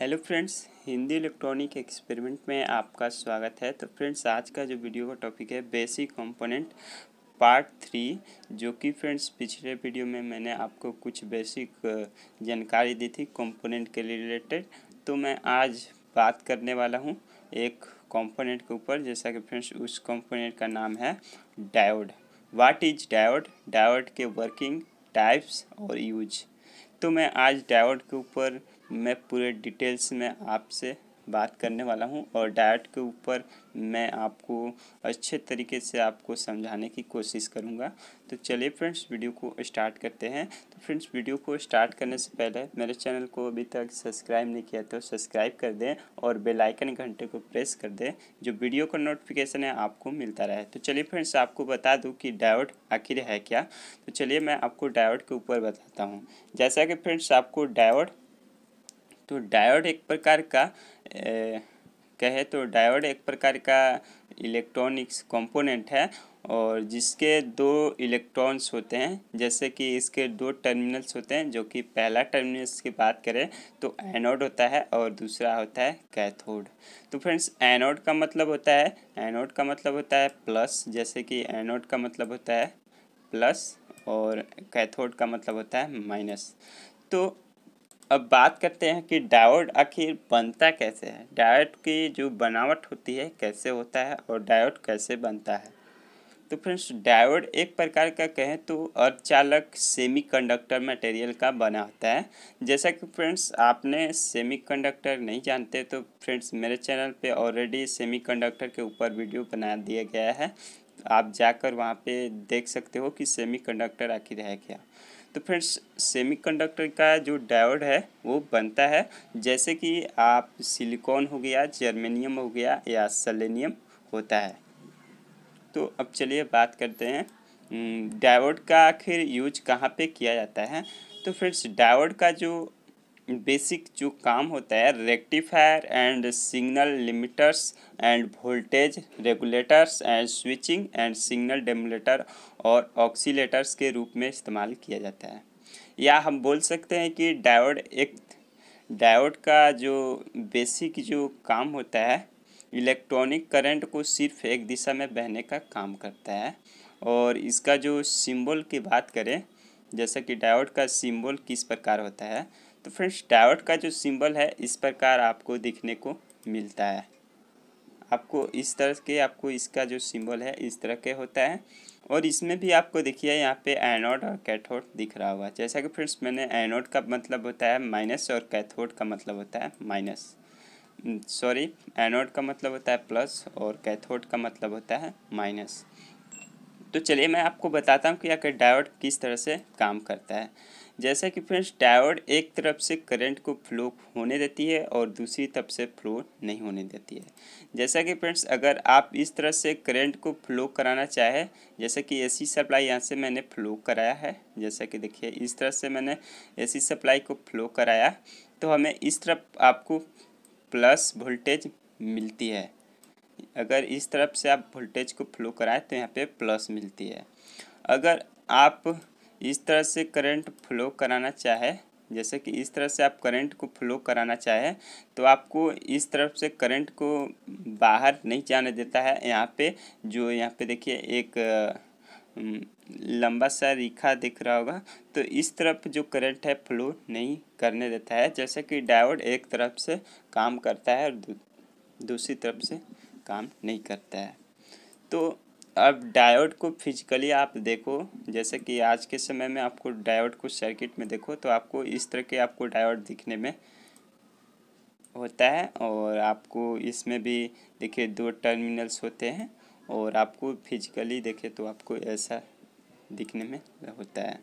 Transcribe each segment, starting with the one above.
hello friends Hindi electronic experiment में आपका स्वागत है तो फ्रेंड्स आज का जो वीडियो का टॉपिक है बेसिक कंपोनेंट पार्ट थ्री जो कि फ्रेंड्स पिछले वीडियो में मैंने आपको कुछ बेसिक जानकारी दी थी कंपोनेंट के रिलेटेड तो मैं आज बात करने वाला हूँ एक कंपोनेंट के ऊपर जैसा कि फ्रेंड्स उस कॉम्पोनेंट का नाम है diode what is diode diode के वर्किंग टाइप्स और यूज तो मैं आज डायोड के ऊपर मैं पूरे डिटेल्स में आपसे बात करने वाला हूँ और डाइट के ऊपर मैं आपको अच्छे तरीके से आपको समझाने की कोशिश करूँगा तो चलिए फ्रेंड्स वीडियो को स्टार्ट करते हैं तो फ्रेंड्स वीडियो को स्टार्ट करने से पहले मेरे चैनल को अभी तक सब्सक्राइब नहीं किया तो सब्सक्राइब कर दें और बेल आइकन घंटे को प्रेस कर दें जो वीडियो का नोटिफिकेशन है आपको मिलता रहे तो चलिए फ्रेंड्स आपको बता दूँ कि डायोड आखिर है क्या तो चलिए मैं आपको डायोड के ऊपर बताता हूँ जैसा कि फ्रेंड्स आपको डायोड तो डायोड एक प्रकार का ए, कहे तो डायोड एक प्रकार का इलेक्ट्रॉनिक्स कंपोनेंट है और जिसके दो इलेक्ट्रॉन्स होते हैं जैसे कि इसके दो टर्मिनल्स होते हैं जो कि पहला टर्मिनल्स की बात करें तो एनोड होता है और दूसरा होता है कैथोड तो फ्रेंड्स एनोड का मतलब होता है एनोड का मतलब होता है प्लस जैसे कि एनोड का मतलब होता है प्लस और कैथोड का मतलब होता है माइनस तो अब बात करते हैं कि डायोड आखिर बनता कैसे है डायोड की जो बनावट होती है कैसे होता है और डायोड कैसे बनता है तो फ्रेंड्स डायोड एक प्रकार का कहें तो अर्धचालक सेमीकंडक्टर मटेरियल का बना होता है जैसा कि फ्रेंड्स आपने सेमीकंडक्टर नहीं जानते तो फ्रेंड्स मेरे चैनल पे ऑलरेडी सेमीकंडक्टर के ऊपर वीडियो बना दिया गया है आप जाकर वहाँ पे देख सकते हो कि सेमीकंडक्टर आखिर है क्या तो फ्रेंड्स सेमीकंडक्टर का जो डायोड है वो बनता है जैसे कि आप सिलिकॉन हो गया जर्मेनियम हो गया या सेलेनियम होता है तो अब चलिए बात करते हैं डायोड का आखिर यूज कहाँ पे किया जाता है तो फ्रेंड्स डायोड का जो बेसिक जो काम होता है rectifier and signal limiters and voltage regulators and switching and signal demodulator और ऑक्सीटर्स के रूप में इस्तेमाल किया जाता है या हम बोल सकते हैं कि डायोड एक डायोड का जो बेसिक जो काम होता है इलेक्ट्रॉनिक करंट को सिर्फ एक दिशा में बहने का काम करता है और इसका जो सिंबल की बात करें जैसा कि डायोड का सिंबल किस प्रकार होता है तो फ्रेंड्स डायोड का जो सिंबल है इस प्रकार आपको देखने को मिलता है आपको इस तरह के आपको इसका जो सिंबल है इस तरह के होता है और इसमें भी आपको देखिए यहाँ पे एनोड और कैथोड दिख रहा होगा जैसा कि फ्रेंड्स मैंने एनोड का मतलब होता है माइनस और कैथोड का मतलब होता है माइनस सॉरी एनोड का मतलब होता है प्लस और कैथोड का मतलब होता है माइनस तो चलिए मैं आपको बताता हूँ कि आखिर डायोड किस तरह से काम करता है जैसा कि फ्रेंड्स डायोड एक तरफ से करंट को फ्लो होने देती है और दूसरी तरफ से फ्लो नहीं होने देती है जैसा कि फ्रेंड्स अगर आप इस तरह से करंट को फ्लो कराना चाहें जैसे कि एसी सप्लाई यहाँ से मैंने फ्लो कराया है जैसा कि देखिए इस तरह से मैंने एसी सप्लाई को फ्लो कराया तो हमें इस तरफ आपको प्लस वोल्टेज मिलती है अगर इस तरफ से आप वोल्टेज को फ्लो कराएँ तो यहाँ पर प्लस मिलती है अगर आप इस तरह से करंट फ्लो कराना चाहे जैसे कि इस तरह से आप करंट को फ्लो कराना चाहें तो आपको इस तरफ से करंट को बाहर नहीं जाने देता है यहाँ पे जो यहाँ पे देखिए एक लंबा सा रेखा दिख रहा होगा तो इस तरफ जो करंट है फ्लो नहीं करने देता है जैसे कि डायोड एक तरफ से काम करता है और दूसरी तरफ से काम नहीं करता है तो अब डायोड को फिजिकली आप देखो जैसे कि आज के समय में आपको डायोड को सर्किट में देखो तो आपको इस तरह के आपको डायोड दिखने में होता है और आपको इसमें भी देखिए दो टर्मिनल्स होते हैं और आपको फिजिकली देखे तो आपको ऐसा दिखने में होता है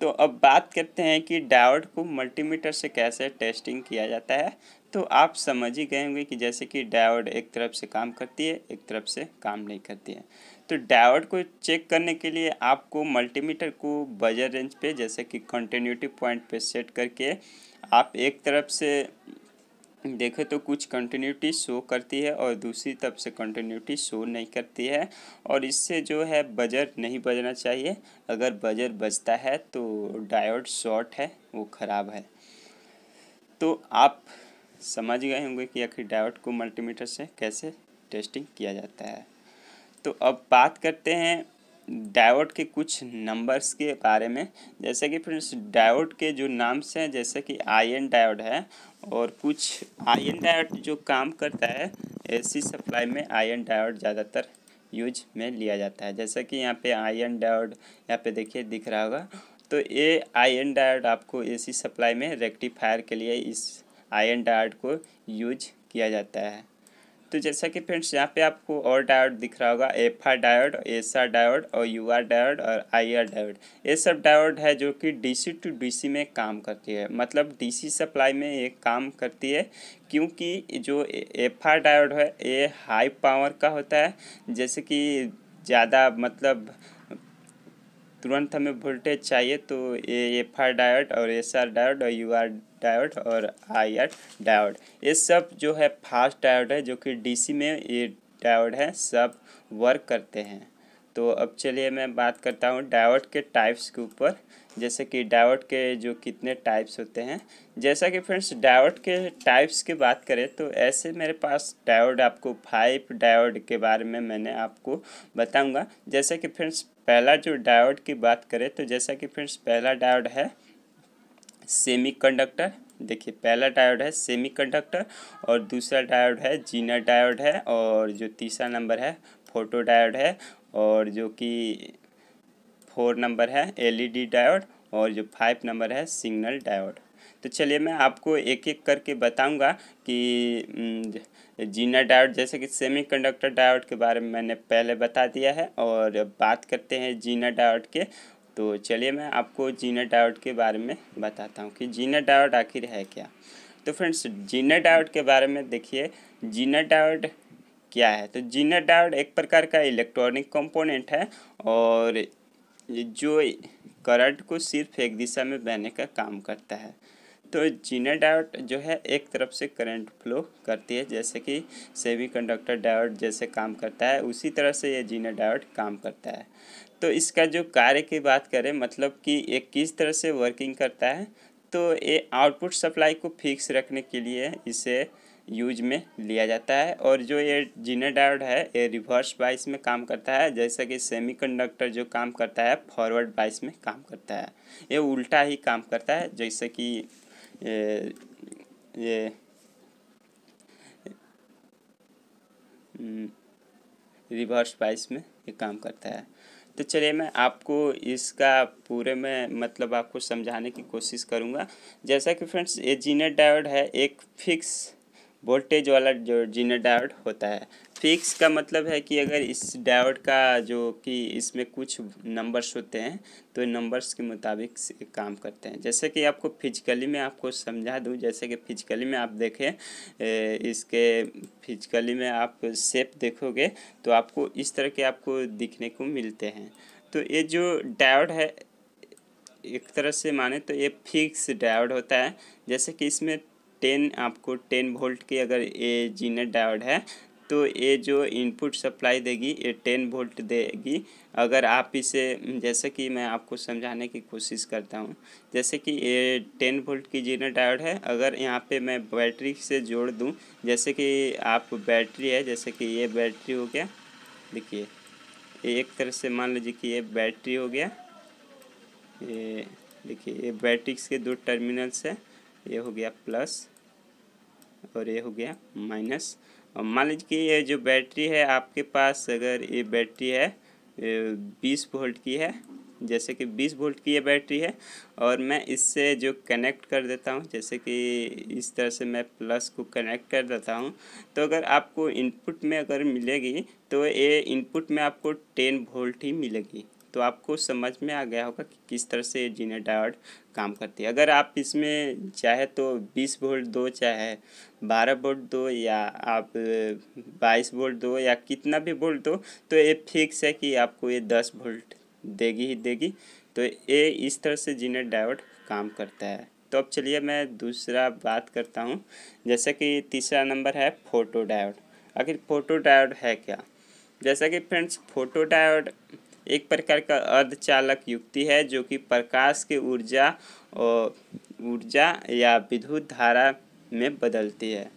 तो अब बात करते हैं कि डायोड को मल्टीमीटर से कैसे टेस्टिंग किया जाता है तो आप समझ ही गए होंगे कि जैसे कि डायोड एक तरफ से काम करती है एक तरफ से काम नहीं करती है तो डायोड को चेक करने के लिए आपको मल्टीमीटर को बजर रेंज पे जैसे कि कंटिन्यूटी पॉइंट पे सेट करके आप एक तरफ से देखो तो कुछ कंटिन्यूटी शो करती है और दूसरी तब से कंटिन्यूटी शो नहीं करती है और इससे जो है बजर नहीं बजना चाहिए अगर बजर बजता है तो डायोड शॉर्ट है वो ख़राब है तो आप समझ गए होंगे कि आखिर डायोड को मल्टीमीटर से कैसे टेस्टिंग किया जाता है तो अब बात करते हैं डायोड के कुछ नंबर्स के बारे में जैसे कि फ्रेंड्स डायोड के जो नाम्स हैं जैसे कि आयन डायोड है और कुछ आयन डायोड जो काम करता है एसी सप्लाई में आयन डायोड ज़्यादातर यूज में लिया जाता है जैसे कि यहाँ पे आयन डायोड यहाँ पे देखिए दिख रहा होगा तो ये आयन डायोड आपको ए सप्लाई में रेक्टिफायर के लिए इस आयन डायोड को यूज किया जाता है तो जैसा कि फ्रेंड्स यहाँ पे आपको और डायोड दिख रहा होगा F R diode R diode और यू आर डायोड और आई आर डायोड ये सब डायोड है जो कि डीसी टू डीसी में काम करती है मतलब डीसी सप्लाई में ये काम करती है क्योंकि जो एफ आर डायोड है ये हाई पावर का होता है जैसे कि ज़्यादा मतलब तुरंत हमें वोल्टेज चाहिए तो ए एफ आर डायोड और एस आर डायोड और यू आर डायोड और आई आर डायोड ये सब जो है फास्ट डायोड है जो कि डीसी में ये डायोड है सब वर्क करते हैं तो अब चलिए मैं बात करता हूँ डायोड के टाइप्स के ऊपर जैसे कि डायोड के जो कितने टाइप्स होते हैं जैसा कि फ्रेंड्स डायोड के टाइप्स की बात करें तो ऐसे मेरे पास डायोड आपको फाइव डायोड के बारे में मैंने आपको बताऊंगा जैसे कि फ्रेंड्स पहला जो डायोड की बात करें तो जैसा कि फ्रेंड्स पहला डायोड है सेमी देखिए पहला डायोड है सेमीकंडक्टर और दूसरा डायोड है जीना डायोड है और जो तीसरा नंबर है फोटो डायोड है और जो कि फोर नंबर है एलईडी डायोड e और जो फाइव नंबर है सिग्नल डायोड तो चलिए मैं आपको एक एक करके बताऊंगा कि जीना डायोड जैसे कि सेमीकंडक्टर डायोड के बारे में मैंने पहले बता दिया है और बात करते हैं जीना डायोड के तो चलिए मैं आपको जीना डायोड के बारे में बताता हूँ कि जीना डायोड आखिर है क्या तो फ्रेंड्स जीना डायोड के बारे में देखिए जीना डायोड क्या है तो जीना डायोड एक प्रकार का इलेक्ट्रॉनिक कंपोनेंट है और जो करंट को सिर्फ एक दिशा में बहने का काम करता है तो जीना डायोड जो है एक तरफ से करंट फ्लो करती है जैसे कि सेवी कंडक्टर डायोड जैसे काम करता है उसी तरह से ये जीना डायोड काम करता है तो इसका जो कार्य की बात करें मतलब कि ये किस तरह से वर्किंग करता है तो ये आउटपुट सप्लाई को फिक्स रखने के लिए इसे यूज में लिया जाता है और जो ये जीना डायोड है ये रिवर्स बाइस में काम करता है जैसा कि सेमीकंडक्टर जो काम करता है फॉरवर्ड बाइस में काम करता है ये उल्टा ही काम करता है जैसे कि ये रिवर्स बाइस में ये काम करता है तो चलिए मैं आपको इसका पूरे में मतलब आपको समझाने की कोशिश करूँगा जैसा कि फ्रेंड्स ये जीनेट डायोड है एक फिक्स वोल्टेज वाला जो जीनर डायोड होता है फिक्स का मतलब है कि अगर इस डायोड का जो कि इसमें कुछ नंबर्स होते हैं तो नंबर्स के मुताबिक काम करते हैं जैसे कि आपको फिजिकली में आपको समझा दूँ जैसे कि फिजिकली में आप देखें इसके फिजिकली में आप सेप देखोगे तो आपको इस तरह के आपको दिखने को मिलते हैं तो ये जो डायोड है एक तरह से माने तो ये फिक्स डायोड होता है जैसे कि इसमें टेन आपको टेन वोल्ट की अगर ये जीनर डायोड है तो ये जो इनपुट सप्लाई देगी ये टेन वोल्ट देगी अगर आप इसे जैसे कि मैं आपको समझाने की कोशिश करता हूँ जैसे कि ये टेन वोल्ट की जीनर डायोड है अगर यहाँ पे मैं बैटरी से जोड़ दूँ जैसे कि आप बैटरी है जैसे कि ये बैटरी हो गया देखिए एक तरह से मान लीजिए कि ये बैटरी हो गया ये देखिए ये बैटरी के दो टर्मिनल्स है ये हो गया प्लस और ये हो गया माइनस और मान लीजिए कि ये जो बैटरी है आपके पास अगर ये बैटरी है बीस वोल्ट की है जैसे कि बीस वोल्ट की ये बैटरी है और मैं इससे जो कनेक्ट कर देता हूँ जैसे कि इस तरह से मैं प्लस को कनेक्ट कर देता हूँ तो अगर आपको इनपुट में अगर मिलेगी तो ये इनपुट में आपको टेन वोल्ट ही मिलेगी तो आपको समझ में आ गया होगा कि किस तरह से जीना डायोड काम करती है अगर आप इसमें चाहे तो बीस वोल्ट दो चाहे बारह वोल्ट दो या आप बाईस वोल्ट दो या कितना भी वोल्ट दो तो ये फिक्स है कि आपको ये दस वोल्ट देगी ही देगी तो ये इस तरह से जीना डायोड काम करता है तो अब चलिए मैं दूसरा बात करता हूँ जैसे कि तीसरा नंबर है फोटो डायोड आखिर फोटो डायोड है क्या जैसा कि फ्रेंड्स फोटो डायोड एक प्रकार का अर्धचालक युक्ति है जो कि प्रकाश के ऊर्जा और ऊर्जा या विद्युत धारा में बदलती है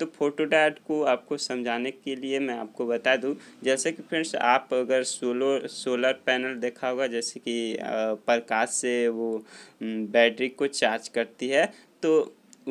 तो फोटोडाट को आपको समझाने के लिए मैं आपको बता दूं जैसे कि फ्रेंड्स आप अगर सोलो सोलर पैनल देखा होगा जैसे कि प्रकाश से वो बैटरी को चार्ज करती है तो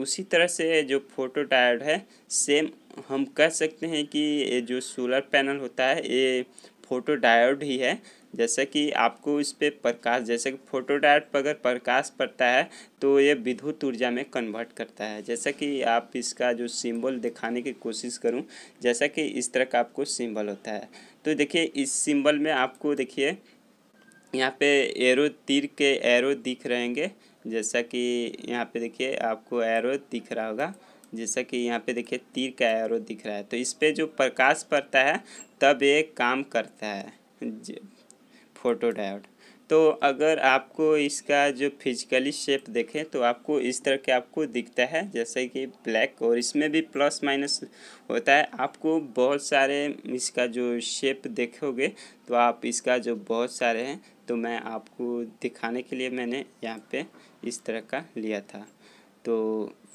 उसी तरह से जो फोटो डायोड है सेम हम कह सकते हैं कि ये जो सोलर पैनल होता है ये फोटो डायोड ही है जैसे कि आपको इस पर प्रकाश जैसे कि फोटोडायट पर अगर प्रकाश पड़ता है तो ये विद्युत ऊर्जा में कन्वर्ट करता है जैसा कि आप इसका जो सिंबल दिखाने की कोशिश करूं जैसा कि इस तरह का आपको सिंबल होता है तो देखिए इस सिंबल में आपको देखिए यहाँ पे एरो तीर के एरो दिख रहेंगे जैसा कि यहाँ पे देखिए आपको एरो दिख रहा होगा जैसा कि यहाँ पे देखिए तीर का एरो दिख रहा है तो इस पर जो प्रकाश पड़ता है तब ये काम करता है फोटो डायोड तो अगर आपको इसका जो फिजिकली शेप देखें तो आपको इस तरह के आपको दिखता है जैसे कि ब्लैक और इसमें भी प्लस माइनस होता है आपको बहुत सारे इसका जो शेप देखोगे तो आप इसका जो बहुत सारे हैं तो मैं आपको दिखाने के लिए मैंने यहाँ पे इस तरह का लिया था तो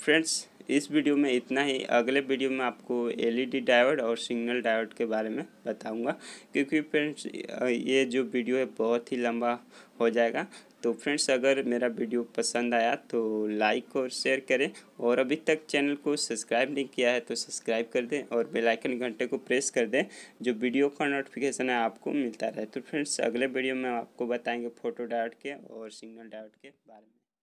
फ्रेंड्स इस वीडियो में इतना ही अगले वीडियो में आपको एलईडी e डायोड और सिग्नल डायोड के बारे में बताऊंगा क्योंकि फ्रेंड्स ये जो वीडियो है बहुत ही लंबा हो जाएगा तो फ्रेंड्स अगर मेरा वीडियो पसंद आया तो लाइक और शेयर करें और अभी तक चैनल को सब्सक्राइब नहीं किया है तो सब्सक्राइब कर दें और बेल आइकन घंटे को प्रेस कर दें जो वीडियो का नोटिफिकेशन है आपको मिलता रहे तो फ्रेंड्स अगले वीडियो में आपको बताएंगे फ़ोटो डायट के और सिग्नल डायट के बारे में